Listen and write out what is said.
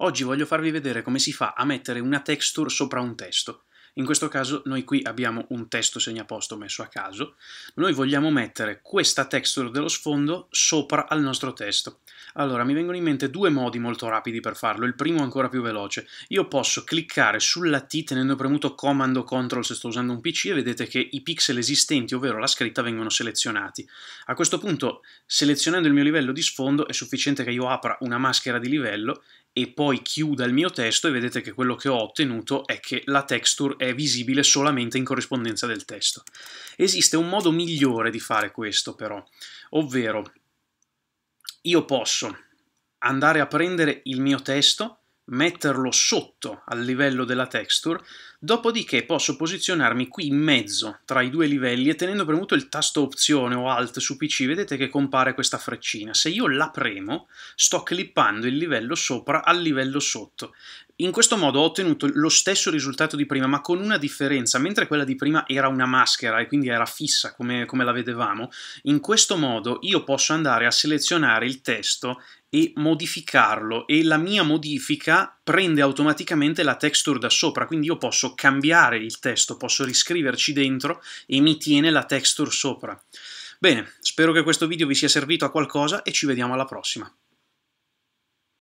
Oggi voglio farvi vedere come si fa a mettere una texture sopra un testo. In questo caso noi qui abbiamo un testo segnaposto messo a caso. Noi vogliamo mettere questa texture dello sfondo sopra al nostro testo. Allora, mi vengono in mente due modi molto rapidi per farlo, il primo ancora più veloce. Io posso cliccare sulla T tenendo premuto Command o Control se sto usando un PC e vedete che i pixel esistenti, ovvero la scritta, vengono selezionati. A questo punto, selezionando il mio livello di sfondo, è sufficiente che io apra una maschera di livello e poi chiuda il mio testo e vedete che quello che ho ottenuto è che la texture è visibile solamente in corrispondenza del testo. Esiste un modo migliore di fare questo però, ovvero io posso andare a prendere il mio testo metterlo sotto al livello della texture, dopodiché posso posizionarmi qui in mezzo tra i due livelli e tenendo premuto il tasto opzione o alt su PC vedete che compare questa freccina. Se io la premo sto clippando il livello sopra al livello sotto in questo modo ho ottenuto lo stesso risultato di prima, ma con una differenza. Mentre quella di prima era una maschera e quindi era fissa come, come la vedevamo, in questo modo io posso andare a selezionare il testo e modificarlo e la mia modifica prende automaticamente la texture da sopra, quindi io posso cambiare il testo, posso riscriverci dentro e mi tiene la texture sopra. Bene, spero che questo video vi sia servito a qualcosa e ci vediamo alla prossima.